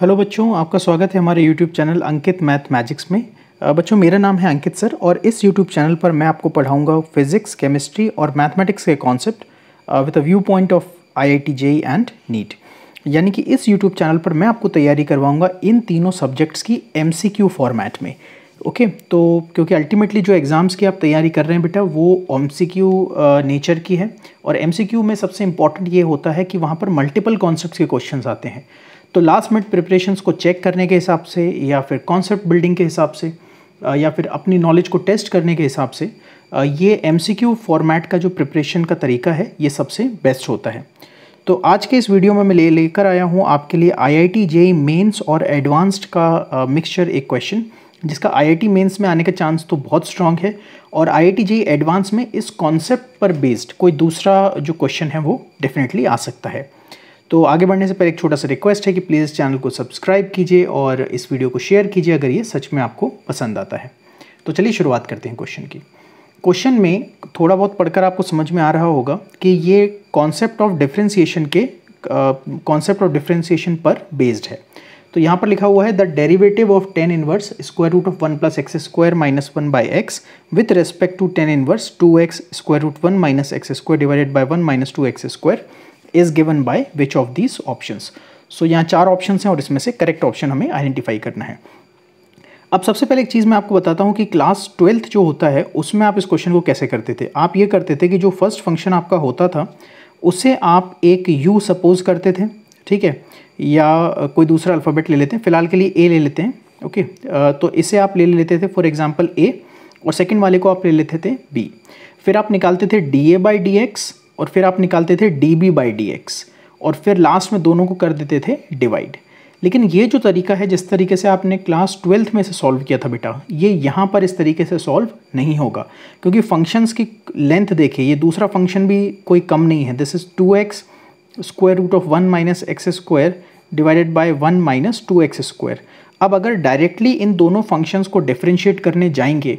hello बच्चों आपका स्वागत है हमारे YouTube channel Ankit math magics में बच्चों मेरा नाम है अंकित सर और इस यूट्यूब चैनल पर मैं आपको पढ़ाऊंगा फिजिक्स केमिस्ट्री और मैथमेटिक्स के concept with a viewpoint of I I T JEE and NEET यानी कि इस यूट्यूब चैनल पर मैं आपको तैयारी करवाऊँगा इन तीनों सब्जेक्ट्स की एम सी क्यू फॉर्मेट में ओके okay, तो क्योंकि अल्टीमेटली जो एग्ज़ाम्स की आप तैयारी कर रहे हैं बेटा वो एम सी क्यू नेचर की है और एम सी क्यू में सबसे इम्पॉर्टेंट ये होता है कि वहाँ पर मल्टीपल कॉन्सेप्ट के क्वेश्चन आते हैं तो लास्ट मिनट प्रिपरेशंस को चेक करने के हिसाब से या फिर कॉन्सेप्ट बिल्डिंग के हिसाब से या फिर अपनी नॉलेज को टेस्ट करने के हिसाब से ये एम फॉर्मेट का जो प्रिपरेशन का तरीका है ये सबसे बेस्ट होता है तो आज के इस वीडियो में मैं ले लेकर आया हूँ आपके लिए I I T JEE mains और एडवांस्ड का मिक्सचर एक क्वेश्चन जिसका आई आई टी मेन्स में आने का चांस तो बहुत स्ट्रांग है और आई आई टी एडवांस में इस कॉन्सेप्ट पर बेस्ड कोई दूसरा जो क्वेश्चन है वो डेफिनेटली आ सकता है तो आगे बढ़ने से पहले एक छोटा सा रिक्वेस्ट है कि प्लीज़ इस चैनल को सब्सक्राइब कीजिए और इस वीडियो को शेयर कीजिए अगर ये सच में आपको पसंद आता है तो चलिए शुरुआत करते हैं क्वेश्चन की क्वेश्चन में थोड़ा बहुत पढ़कर आपको समझ में आ रहा होगा कि ये कॉन्सेप्ट ऑफ डिफ्रेंसीशन के कॉन्सेप्ट ऑफ डिफ्रेंसीशन पर बेस्ड है तो यहाँ पर लिखा हुआ है the derivative of tan inverse square root of one plus x square minus one by x with respect to tan inverse two x square root one minus x square divided by one minus two x square is given by which of these options so यहाँ चार option हैं और इसमें से correct option हमें identify करना है अब सबसे पहले एक चीज़ मैं आपको बताता हूँ कि क्लास ट्वेल्थ जो होता है उसमें आप इस क्वेश्चन को कैसे करते थे आप ये करते थे कि जो फर्स्ट फंक्शन आपका होता था उसे आप एक यू सपोज करते थे ठीक है या कोई दूसरा अल्फ़ाबेट ले लेते हैं फिलहाल के लिए ए ले लेते हैं ओके तो इसे आप ले लेते थे फॉर एग्जाम्पल ए और सेकेंड वाले को आप ले लेते थे बी फिर आप निकालते थे d A by D x और फिर आप निकालते थे d B by D x और फिर लास्ट में दोनों को कर देते थे डिवाइड लेकिन ये जो तरीका है जिस तरीके से आपने क्लास ट्वेल्थ में से सॉल्व किया था बेटा ये यहाँ पर इस तरीके से सॉल्व नहीं होगा क्योंकि फंक्शंस की लेंथ देखिए ये दूसरा फंक्शन भी कोई कम नहीं है this is two x square root of one minus x square divided by one minus two x square अब अगर डायरेक्टली इन दोनों फंक्शंस को डिफ्रेंशिएट करने जाएंगे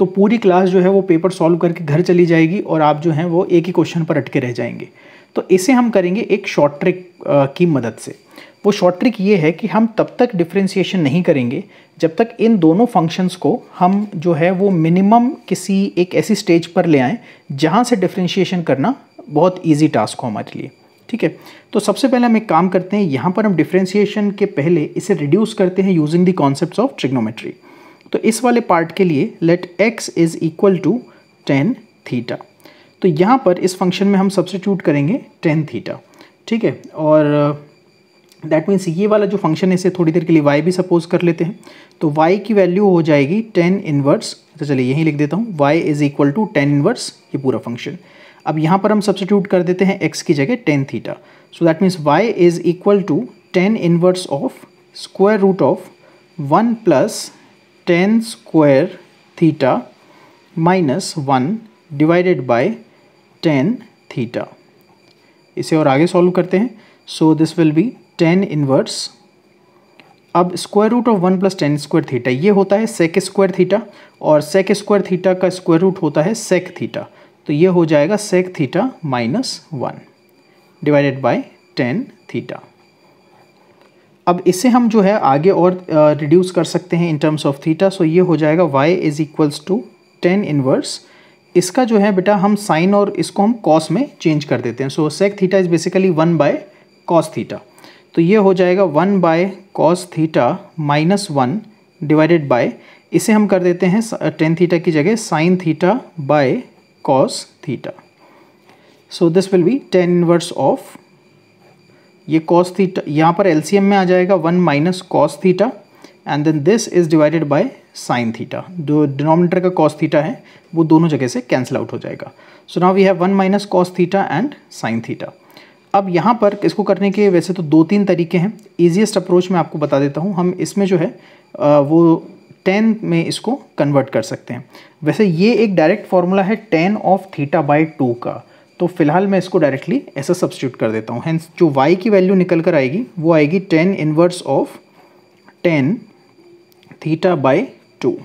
तो पूरी क्लास जो है वो पेपर सॉल्व करके घर चली जाएगी और आप जो हैं वो एक ही क्वेश्चन पर अटके रह जाएंगे तो इसे हम करेंगे एक शॉर्ट ट्रिक की मदद से वो शॉर्ट ट्रिक ये है कि हम तब तक डिफ्रेंसीशन नहीं करेंगे जब तक इन दोनों फंक्शंस को हम जो है वो मिनिमम किसी एक ऐसी स्टेज पर ले आएँ जहाँ से डिफ्रेंशिएशन करना बहुत ईजी टास्क हो हमारे लिए ठीक है तो सबसे पहले हम एक काम करते हैं यहाँ पर हम डिफ्रेंसीशन के पहले इसे रिड्यूस करते हैं using the concept of trigonometry तो इस वाले पार्ट के लिए let x is equal to tan theta तो यहाँ पर इस फंक्शन में हम सब्सिट्यूट करेंगे टेन थीटा ठीक है और दैट uh, मीन्स ये वाला जो फंक्शन है इसे थोड़ी देर के लिए y भी सपोज कर लेते हैं तो y की वैल्यू हो जाएगी टेन इनवर्स तो चलिए यहीं लिख देता हूँ y is equal to tan inverse ये पूरा फंक्शन अब यहाँ पर हम सब्सिट्यूट कर देते हैं x की जगह tan theta so that means y is equal to tan inverse of square root of one plus tan square theta minus one divided by tan theta इसे और आगे सॉल्व करते हैं so this will be tan inverse अब square root of one plus tan square theta ये होता है sec square theta और सेक स्क्वायर थीटा का स्क्वायर रूट होता है सेक थीटा तो ये हो जाएगा sec theta minus one divided by tan theta अब इसे हम जो है आगे और रिड्यूस कर सकते हैं in terms of theta so ये हो जाएगा y is equals to tan inverse इसका जो है बेटा हम साइन और इसको हम कॉस में चेंज कर देते हैं so sec theta is basically one by cos theta तो ये हो जाएगा one by cos theta minus one divided by इसे हम कर देते हैं टेन थीटा की जगह sine theta by cos theta so this will be tan inverse of ये कॉस थीटा यहाँ पर एल में आ जाएगा one minus cos theta and then this is divided by sine theta जो डिनोमिनेटर का कॉस थीटा है वो दोनों जगह से कैंसिल आउट हो जाएगा so now we have one minus cos theta and sine theta अब यहाँ पर इसको करने के वैसे तो दो तीन तरीके हैं ईजिएस्ट अप्रोच मैं आपको बता देता हूँ हम इसमें जो है वो टेन में इसको कन्वर्ट कर सकते हैं वैसे ये एक डायरेक्ट फार्मूला है tan of theta by two का तो फिलहाल मैं इसको डायरेक्टली ऐसा सब्सिट्यूट कर देता हूँ हैंस जो y की वैल्यू निकल कर आएगी वो आएगी tan inverse of tan theta by two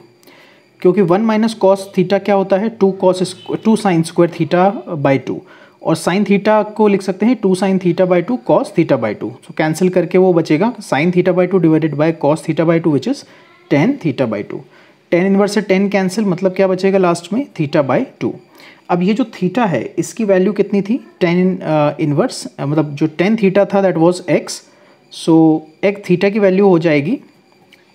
क्योंकि वन माइनस कॉस थीटा क्या होता है two cos two sine square theta by two और साइन थीटा को लिख सकते हैं two sine theta by two cos theta by two so cancel करके वो बचेगा sine theta by two divided by cos theta by two which is tan theta by two tan inverse से tan cancel मतलब क्या बचेगा last में theta by to अब ये जो थीटा है इसकी वैल्यू कितनी थी टेन इनवर्स मतलब जो टेन थीटा था दैट वाज एक्स सो एक थीटा की वैल्यू हो जाएगी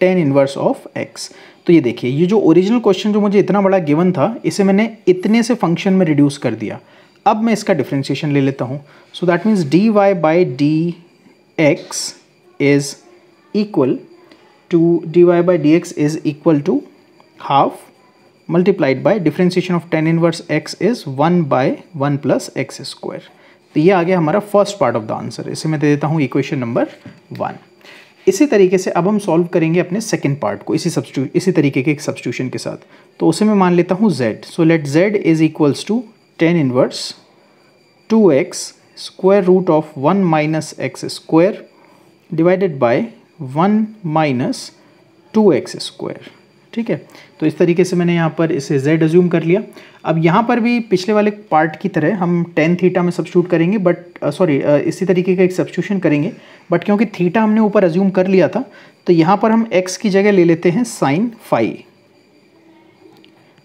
टेन इनवर्स ऑफ एक्स तो ये देखिए ये जो ओरिजिनल क्वेश्चन जो मुझे इतना बड़ा गिवन था इसे मैंने इतने से फंक्शन में रिड्यूस कर दिया अब मैं इसका डिफ्रेंशिएशन ले लेता हूँ so that means d Y by D x is equal to d Y by D x is equal to half multiplied by differentiation of tan inverse x is one by one plus x square तो ये आ गया हमारा first part of the answer इसे मैं दे देता हूँ equation number one इसी तरीके से अब हम सॉल्व करेंगे अपने सेकेंड पार्ट को इसी सब्सटू इसी तरीके के एक सब्सटूशन के साथ तो उसे मैं मान लेता हूँ Z so let Z is equals to tan inverse two x square root of one minus x square divided by one minus two x square ठीक है तो इस तरीके से मैंने यहाँ पर इसे z एज्यूम कर लिया अब यहाँ पर भी पिछले वाले पार्ट की तरह हम टेन थीटा में सब्स्टिट्यूट करेंगे बट सॉरी uh, uh, इसी तरीके का एक सब्स्टिट्यूशन करेंगे बट क्योंकि थीटा हमने ऊपर एज्यूम कर लिया था तो यहाँ पर हम x की जगह ले लेते हैं साइन फाइव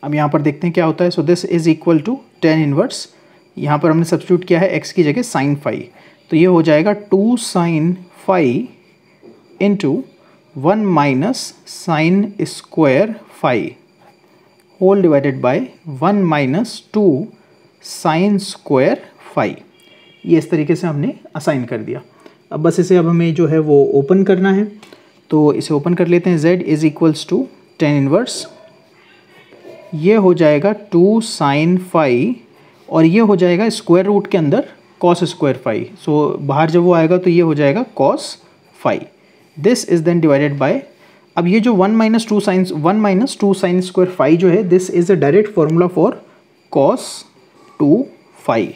अब यहाँ पर देखते हैं क्या होता है so this is equal to tan inverse यहाँ पर हमने सब्सिट्यूट किया है एक्स की जगह साइन फाइव तो ये हो जाएगा two sine five into one minus sine square five whole divided by one minus two sine square five ये इस तरीके से हमने असाइन कर दिया अब बस इसे अब हमें जो है वो ओपन करना है तो इसे ओपन कर लेते हैं Z is equals to tan inverse ये हो जाएगा टू साइन फाइव और ये हो जाएगा स्क्वायर रूट के अंदर कॉस स्क्वायर फाइव सो बाहर जब वो आएगा तो ये हो जाएगा cos five this is then divided by अब ये जो one minus two sines one minus two sines square five जो है this is a direct formula for cos two five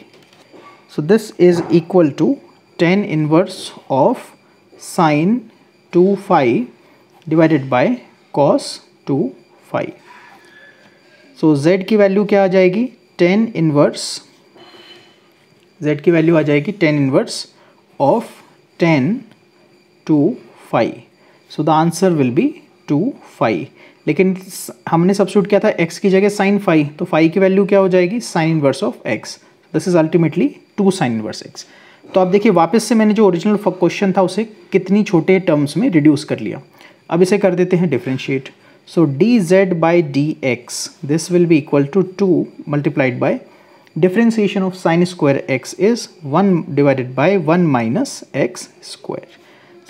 so this is equal to tan inverse of sine two five divided by cos two five so Z की value क्या आ जाएगी tan inverse z की value आ जाएगी tan inverse of tan to five so the answer will be two five लेकिन हमने substitute किया था एक्स की जगह साइन फाइव तो फाइव की वैल्यू क्या हो जाएगी sine inverse of X this is ultimately two sine inverse X तो आप देखिए वापस से मैंने जो ओरिजिनल क्वेश्चन था उसे कितनी छोटे टर्म्स में रिड्यूस कर लिया अब इसे कर देते हैं differentiate so D Z by D X this will be equal to two multiplied by differentiation of sine square X is one divided by one minus x square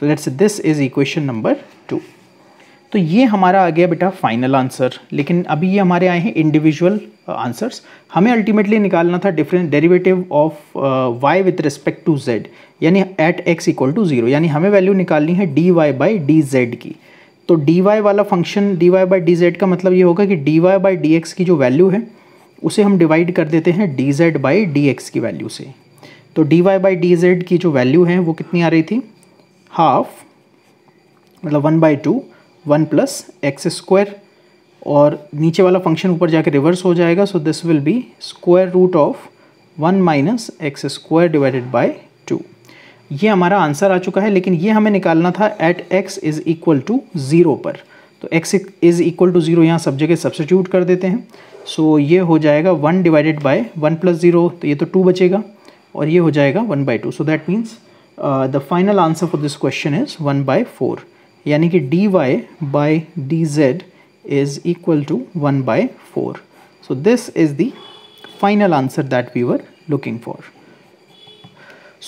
so that's this is equation number two तो ये हमारा आ गया बेटा final answer लेकिन अभी ये हमारे आए हैं इंडिविजुअल आंसर्स uh, हमें अल्टीमेटली निकालना था different derivative of Y with respect to Z यानी at X equal to zero यानी हमें वैल्यू निकालनी है D Y by D Z की तो डी वाई वाला function D Y by D Z का मतलब ये होगा कि D Y by D X की जो वैल्यू है उसे हम डिवाइड कर देते हैं D Z by D X की वैल्यू से तो D Y by D Z की जो वैल्यू है वो कितनी आ रही थी हाफ मतलब one by two one plus x square और नीचे वाला फंक्शन ऊपर जाके रिवर्स हो जाएगा so this will be square root of one minus x square divided by two ये हमारा आंसर आ चुका है लेकिन ये हमें निकालना था at X is equal to zero पर तो X is equal to zero यहाँ सब जगह सब्सिट्यूट कर देते हैं सो so, ये हो जाएगा one divided by one plus zero तो ये तो टू बचेगा और ये हो जाएगा one by two so that means the final answer for this question is one by four यानी कि D Y by D Z is equal to one by four so this is the final answer that we were looking for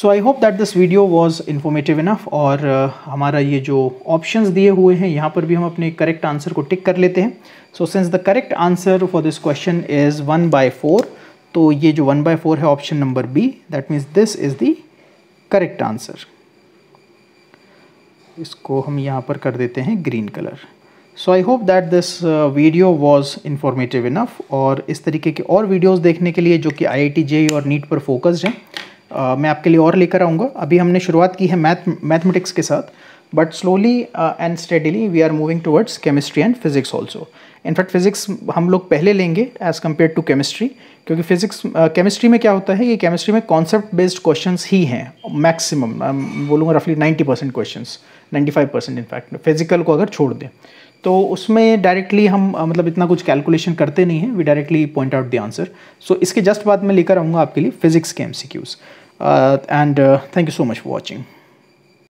so I hope that this video was informative enough और uh, हमारा ये जो option दिए हुए हैं यहाँ पर भी हम अपने करेक्ट आंसर को टिक कर लेते हैं so since the correct answer for this question is one by four तो ये जो वन बाय फोर है option number B that means this is the correct answer इसको हम यहाँ पर कर देते हैं green colour so I hope that this video was informative enough और इस तरीके के और वीडियोस देखने के लिए जो कि आई आई जे और नीट पर फोकस्ड हैं uh, मैं आपके लिए और लेकर आऊँगा अभी हमने शुरुआत की है मैथ मैथमेटिक्स के साथ but slowly uh, and steadily we are moving towards chemistry and physics also in fact physics हम लोग पहले लेंगे एज कम्पेयर टू केमिस्ट्री क्योंकि फिजिक्स केमिस्ट्री uh, में क्या होता है कि केमिस्ट्री में कॉन्सेप्ट बेस्ड क्वेश्चन ही हैं मैक्सिमम बोलूँगा रफली 90 percent question 95 percent in fact physical को अगर छोड़ दें तो उसमें डायरेक्टली हम uh, मतलब इतना कुछ कैलकुलेशन करते नहीं हैं we directly point out the answer so इसके जस्ट बाद में लेकर आऊँगा आपके लिए फिजिक्स के M C Qs and thank you so much for watching